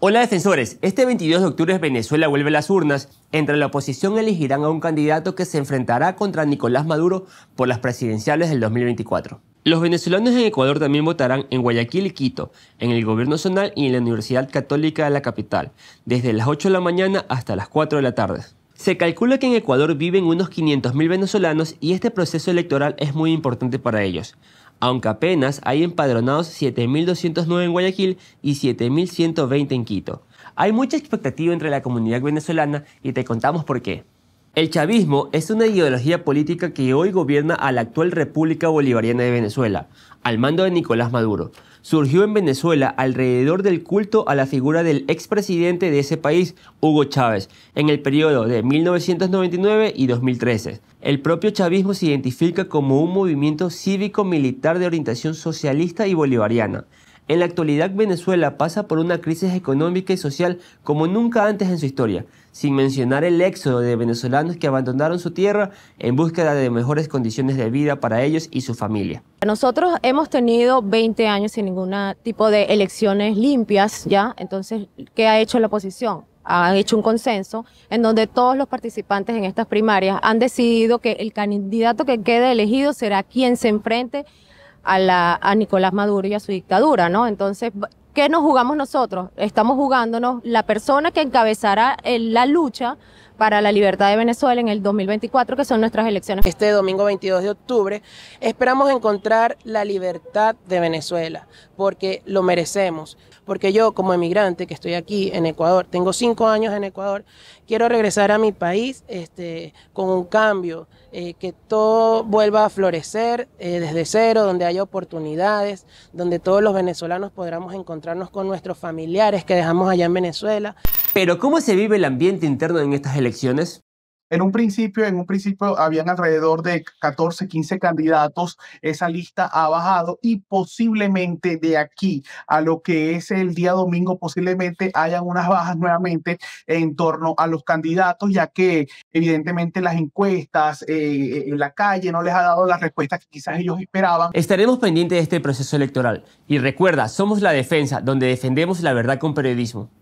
Hola defensores, este 22 de octubre Venezuela vuelve a las urnas. Entre la oposición elegirán a un candidato que se enfrentará contra Nicolás Maduro por las presidenciales del 2024. Los venezolanos en Ecuador también votarán en Guayaquil y Quito, en el Gobierno zonal y en la Universidad Católica de la capital, desde las 8 de la mañana hasta las 4 de la tarde. Se calcula que en Ecuador viven unos 500.000 venezolanos y este proceso electoral es muy importante para ellos aunque apenas hay empadronados 7.209 en Guayaquil y 7.120 en Quito. Hay mucha expectativa entre la comunidad venezolana y te contamos por qué. El chavismo es una ideología política que hoy gobierna a la actual República Bolivariana de Venezuela, al mando de Nicolás Maduro. Surgió en Venezuela alrededor del culto a la figura del expresidente de ese país, Hugo Chávez, en el periodo de 1999 y 2013. El propio chavismo se identifica como un movimiento cívico-militar de orientación socialista y bolivariana. En la actualidad Venezuela pasa por una crisis económica y social como nunca antes en su historia, sin mencionar el éxodo de venezolanos que abandonaron su tierra en búsqueda de mejores condiciones de vida para ellos y su familia. Nosotros hemos tenido 20 años sin ningún tipo de elecciones limpias, ¿ya? Entonces, ¿qué ha hecho la oposición? han hecho un consenso en donde todos los participantes en estas primarias han decidido que el candidato que quede elegido será quien se enfrente a, Nicolás Maduro y a su dictadura, ¿no? Entonces, ¿qué nos jugamos nosotros? Estamos jugándonos la persona que encabezará la lucha para la libertad de Venezuela en el 2024, que son nuestras elecciones. Este domingo 22 de octubre esperamos encontrar la libertad de Venezuela, porque lo merecemos. Porque yo, como emigrante que estoy aquí en Ecuador, tengo cinco años en Ecuador, quiero regresar a mi país este, con un cambio, eh, que todo vuelva a florecer eh, desde cero, donde haya oportunidades, donde todos los venezolanos podamos encontrarnos con nuestros familiares que dejamos allá en Venezuela. Pero ¿cómo se vive el ambiente interno en estas elecciones? En un principio, en un principio habían alrededor de 14, 15 candidatos. Esa lista ha bajado y posiblemente de aquí a lo que es el día domingo, posiblemente hayan unas bajas nuevamente en torno a los candidatos, ya que evidentemente las encuestas eh, eh, en la calle no les ha dado las respuestas que quizás ellos esperaban. Estaremos pendientes de este proceso electoral. Y recuerda, somos la defensa, donde defendemos la verdad con periodismo.